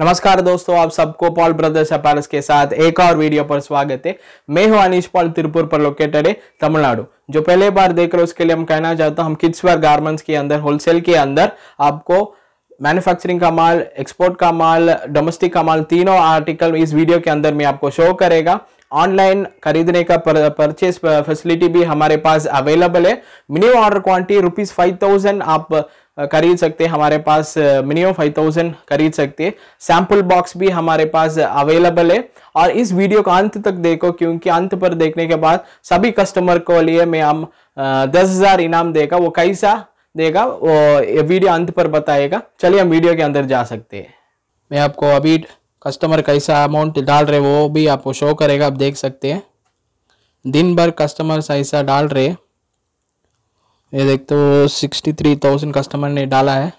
नमस्कार दोस्तों आप सबको पॉल ब्रदर्स अपारस के साथ एक और वीडियो पर स्वागत है मैं हूं अनिश पॉल त्रिपुर पर लोकेटेड है तमिलनाडु जो पहले बार देख रहे हो उसके लिए हम कहना चाहता हूं हम किड्स वेयर गारमेंट्स के अंदर होलसेल के अंदर आपको मैन्युफैक्चरिंग का माल एक्सपोर्ट का माल डोमेस्टिक का माल तीनों आर्टिकल इस वीडियो के अंदर में आपको शो करेगा ऑनलाइन खरीदने का पर, परचेस फैसिलिटी भी हमारे पास अवेलेबल है minimum order quantity rupees five thousand आप खरीद सकते हैं हमारे पास मिनिमम फाइव थाउजेंड खरीद सकते हैं सैम्पल बॉक्स भी हमारे पास अवेलेबल है और इस वीडियो का अंत तक देखो क्योंकि अंत पर देखने के बाद सभी कस्टमर को लिए मैं हम दस हजार इनाम देगा वो कैसा देगा वो वीडियो अंत पर बताएगा चलिए हम वीडियो के अंदर जा सकते हैं मैं आपको अभी कस्टमर कैसा अमाउंट डाल रहे वो भी आपको शो करेगा आप देख सकते हैं दिन भर कस्टमर ऐसा डाल रहे हैं ये देखते हो सिक्सटी थ्री थाउजेंड कस्टमर ने डाला है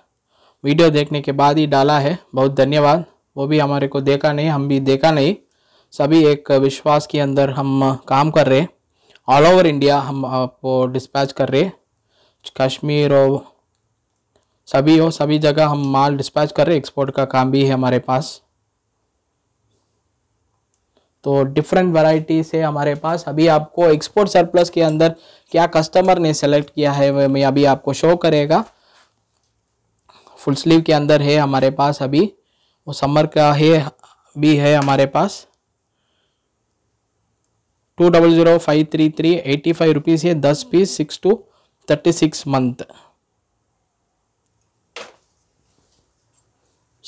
वीडियो देखने के बाद ही डाला है बहुत धन्यवाद वो भी हमारे को देखा नहीं हम भी देखा नहीं सभी एक विश्वास के अंदर हम काम कर रहे ऑल ओवर इंडिया हम आपको डिस्पैच कर रहे कश्मीर हो सभी हो सभी जगह हम माल डिस्पैच कर रहे एक्सपोर्ट का काम भी है हमारे पास तो डिफरेंट वैरायटी से हमारे पास अभी आपको एक्सपोर्ट सरप्लस के अंदर क्या कस्टमर ने सेलेक्ट किया है वह मैं अभी आपको शो करेगा फुल स्लीव के अंदर है हमारे पास अभी वो समर का है भी है हमारे पास two double zero five three three eighty five rupees है दस piece six to thirty six month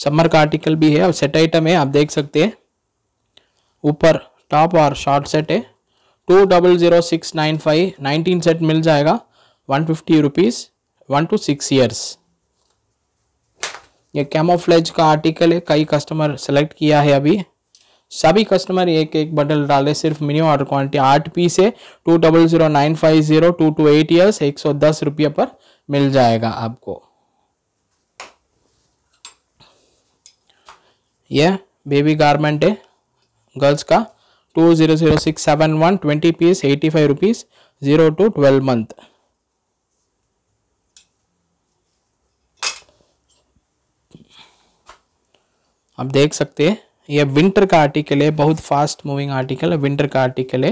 summer का आर्टिकल भी है और सेट आइटम है आप देख सकते हैं ऊपर टॉप और शॉर्ट सेट है two double zero six nine five nineteen set मिल जाएगा one fifty rupees one to six years ये कैमोफ्लेज का आर्टिकल है कई कस्टमर सेलेक्ट किया है अभी सभी कस्टमर एक एक बंडल डाले सिर्फ मिनिमम ऑर्डर क्वांटिटी आठ पीस है two double zero nine five zero two to eight years एक सौ दस रुपये पर मिल जाएगा आपको यह बेबी गारमेंट है गर्ल्स का two zero zero six seven one twenty piece eighty five rupees zero to twelve month आप देख सकते हैं ये विंटर का आर्टिकल है बहुत फास्ट मूविंग आर्टिकल है विंटर का आर्टिकल है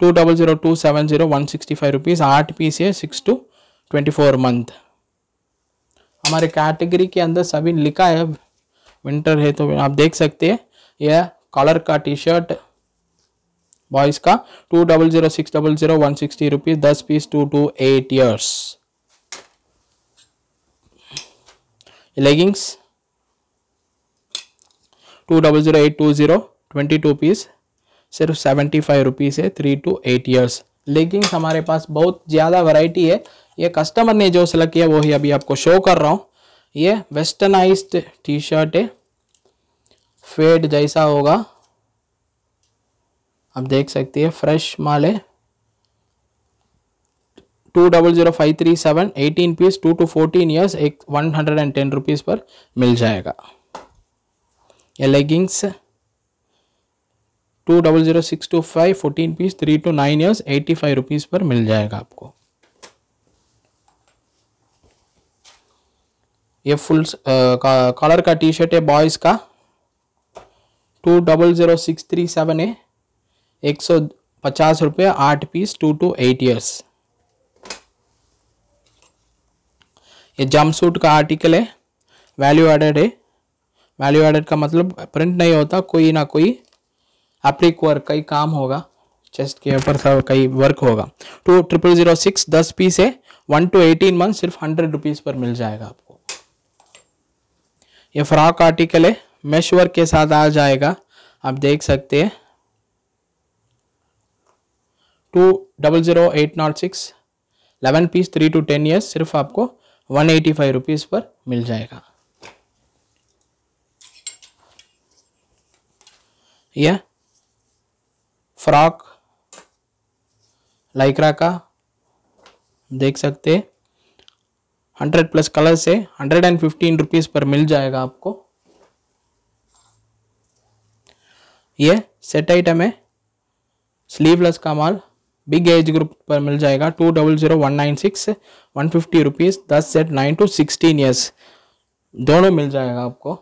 two double zero two seven zero one sixty five rupees आठ पीस है six to twenty four month हमारे कैटेगरी के अंदर सभी लिखा है विंटर है तो आप देख सकते हैं यह कलर का टी शर्ट बॉयज़ का two double zero six double zero one sixty rupees दस piece two to eight years leggings two double zero eight two zero twenty two piece सिर्फ सेवेंटी फाइव रुपीज़ है three to eight years leggings हमारे पास बहुत ज़्यादा variety है ये customer ने जो सेलेक्ट किया वो ही अभी आपको शो कर रहा हूँ ये वेस्टर्नाइज्ड टी शर्ट है फेड जैसा होगा आप देख सकती है फ्रेश माले two double zero five three seven eighteen piece two to fourteen years एक one hundred and ten rupees पर मिल जाएगा ये leggings two double zero six two five fourteen piece three to nine years eighty five rupees पर मिल जाएगा आपको ये फुल कलर का टी शर्ट है बॉयज़ का two double zero six three seven है एक सौ पचास रुपये आठ piece two to eight years ये जम सूट का आर्टिकल है वैल्यू एडेड है वैल्यू एडेड का मतलब प्रिंट नहीं होता कोई ना कोई एप्लिक वर्क का ही काम होगा चेस्ट के ऊपर सब कई वर्क होगा टू ट्रिपल ज़ीरो सिक्स दस पीस है वन टू एटीन मंथ सिर्फ हंड्रेड रुपीज़ पर मिल जाएगा आपको ये फ्रॉक आर्टिकल है मेश वर्क के साथ आ जाएगा आप देख सकते हैं two double zero eight nought six eleven piece three to ten years सिर्फ आपको वन एटी फाइव रुपीज़ पर मिल जाएगा यह फ्रॉक लाइक्रा का देख सकते हंड्रेड प्लस कलर से हंड्रेड एंड फिफ्टीन रुपीज़ पर मिल जाएगा आपको ये सेट आइटम है स्लीवलेस का माल बिग एज ग्रुप पर मिल जाएगा two double zero one nine six one fifty rupees दस set nine to sixteen years दोनों मिल जाएगा आपको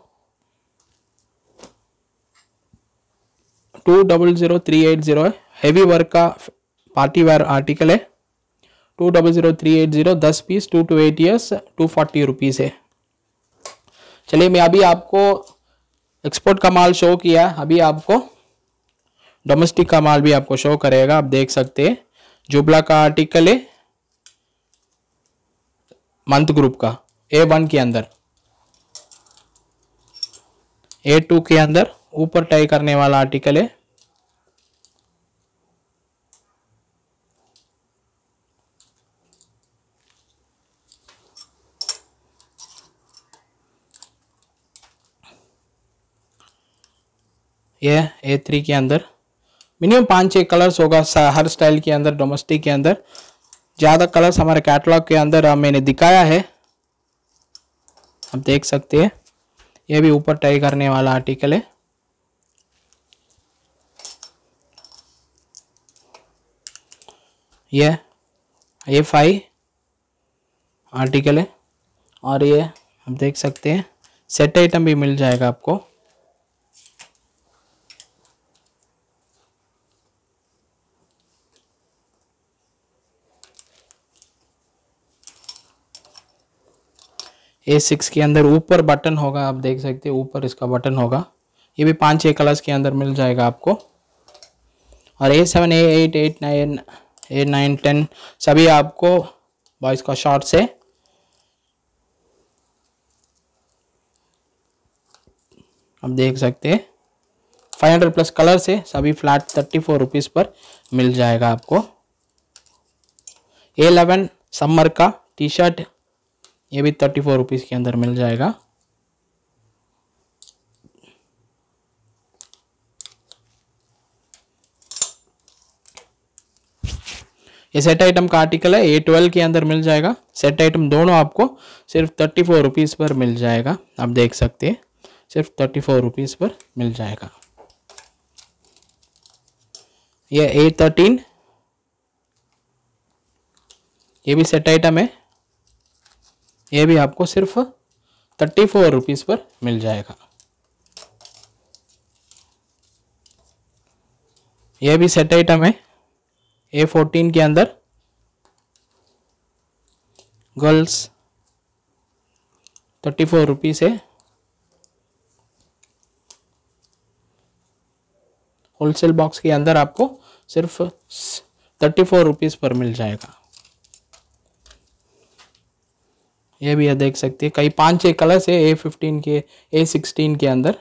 two double zero three eight zero है हैवी वर्क का पार्टी वेयर आर्टिकल है two double zero three eight zero दस piece two to eight years two forty rupees है चलिए मैं अभी आपको एक्सपोर्ट का माल शो किया अभी आपको डोमेस्टिक का माल भी आपको शो करेगा आप देख सकते हैं जुबला का आर्टिकल है मंथ ग्रुप का ए वन के अंदर ए टू के अंदर ऊपर टाई करने वाला आर्टिकल है ये ए थ्री के अंदर मिनिमम पाँच छः कलर्स होगा हर स्टाइल के अंदर डोमेस्टिक के अंदर ज़्यादा कलर्स हमारे कैटलॉग के अंदर मैंने दिखाया है आप देख सकते हैं यह भी ऊपर टाई करने वाला आर्टिकल है यह ए फाइव आर्टिकल है और ये आप देख सकते हैं सेट आइटम भी मिल जाएगा आपको ए सिक्स के अंदर ऊपर बटन होगा आप देख सकते हैं ऊपर इसका बटन होगा ये भी पाँच छः कलर्स के अंदर मिल जाएगा आपको और A seven A eight eight nine A nine ten सभी आपको बॉयज़ का शॉर्ट से आप देख सकते हैं फाइव हंड्रेड प्लस कलर से सभी फ्लैट थर्टी फोर रुपीज़ पर मिल जाएगा आपको ए एलेवन समर का टी शर्ट ये भी थर्टी फोर रुपीज़ के अंदर मिल जाएगा ये सेट आइटम का आर्टिकल है ए ट्वेल्व के अंदर मिल जाएगा सेट आइटम दोनों आपको सिर्फ थर्टी फोर रुपीज़ पर मिल जाएगा आप देख सकते हैं सिर्फ थर्टी फोर रुपीज़ पर मिल जाएगा ये ए थर्टीन ये भी सेट आइटम है ये भी आपको सिर्फ थर्टी फोर रुपीज़ पर मिल जाएगा यह भी सेट आइटम है ए फोर्टीन के अंदर गर्ल्स थर्टी फोर रुपीज़ है होलसेल बॉक्स के अंदर आपको सिर्फ थर्टी फोर रुपीज़ पर मिल जाएगा ये भी आप देख सकते हैं कई पांच छः कलर्स है ए फिफ्टीन के ए सिक्सटीन के अंदर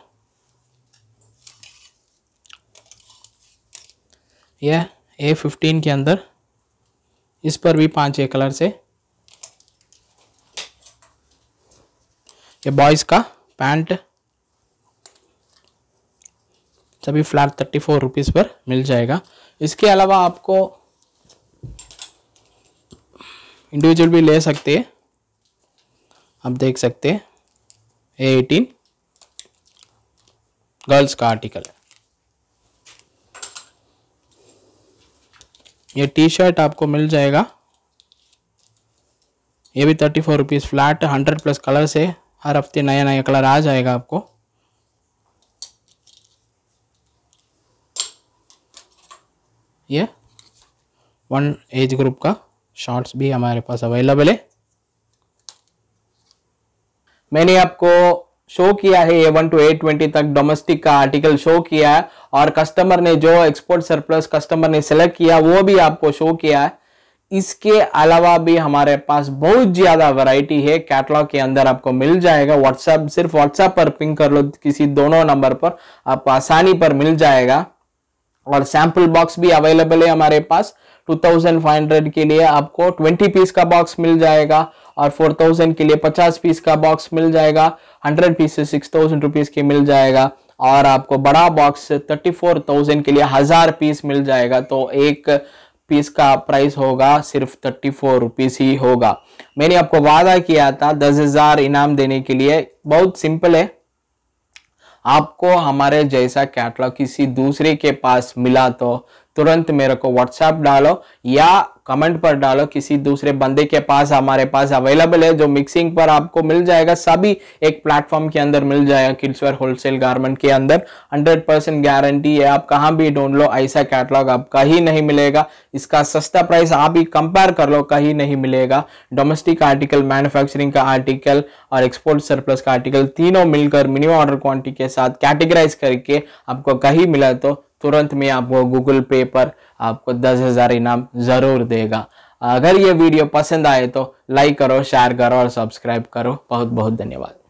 यह ए फिफ्टीन के अंदर इस पर भी पांच छह कलर्स है ये बॉयज़ का पैंट सभी फ्लैट थर्टी फोर रुपीज़ पर मिल जाएगा इसके अलावा आपको इंडिविजुअल भी ले सकते हैं आप देख सकते हैं ए एटीन गर्ल्स का आर्टिकल है ये टी शर्ट आपको मिल जाएगा ये भी thirty four rupees flat hundred plus colour से हर हफ्ते नया नया कलर आ जाएगा आपको ये वन एज ग्रुप का शॉर्ट्स भी हमारे पास अवेलेबल है मैंने आपको शो किया है A one to A twenty तक डोमेस्टिक का आर्टिकल शो किया है और कस्टमर ने जो एक्सपोर्ट सरप्लस कस्टमर ने सेलेक्ट किया वो भी आपको शो किया है इसके अलावा भी हमारे पास बहुत ज़्यादा वैरायटी है कैटलॉग के अंदर आपको मिल जाएगा व्हाट्सएप सिर्फ व्हाट्सएप पर पिंग कर लो किसी दोनों नंबर पर आपको आसानी पर मिल जाएगा और सैंपल बॉक्स भी अवेलेबल है हमारे पास 2500 के लिए आपको 20 पीस का बॉक्स मिल जाएगा और फोर थाउजेंड के लिए पचास पीस का बॉक्स मिल जाएगा hundred piece six thousand rupees के मिल जाएगा और आपको बड़ा बॉक्स थर्टी फोर थाउजेंड के लिए हजार पीस मिल जाएगा तो एक पीस का प्राइस होगा सिर्फ थर्टी फोर रुपीज ही होगा मैंने आपको वादा किया था दस हजार इनाम देने के लिए बहुत सिंपल है आपको हमारे जैसा कैटलॉग किसी दूसरे के पास मिला तो तुरंत मेरे को व्हाट्सएप डालो या कमेंट पर डालो किसी दूसरे बंदे के पास हमारे पास अवेलेबल है जो मिक्सिंग पर आपको मिल जाएगा सभी एक प्लेटफॉर्म के अंदर मिल जाएगा किड्सवेयर होलसेल गारमेंट के अंदर 100 परसेंट गारंटी है आप कहाँ भी ढूंढ लो ऐसा कैटलॉग आपका ही नहीं मिलेगा इसका सस्ता प्राइस आप ही कंपेयर कर लो कहीं नहीं मिलेगा डोमेस्टिक आर्टिकल मैन्युफैक्चरिंग का आर्टिकल और एक्सपोर्ट सरप्लस का आर्टिकल तीनों मिलकर मिनिमम ऑर्डर क्वान्टिटी के साथ कैटेगराइज करके आपको कहीं मिला तो तुरंत में आपको गूगल पे पर आपको दस हज़ार इनाम ज़रूर देगा अगर ये वीडियो पसंद आए तो लाइक करो शेयर करो और सब्सक्राइब करो बहुत बहुत धन्यवाद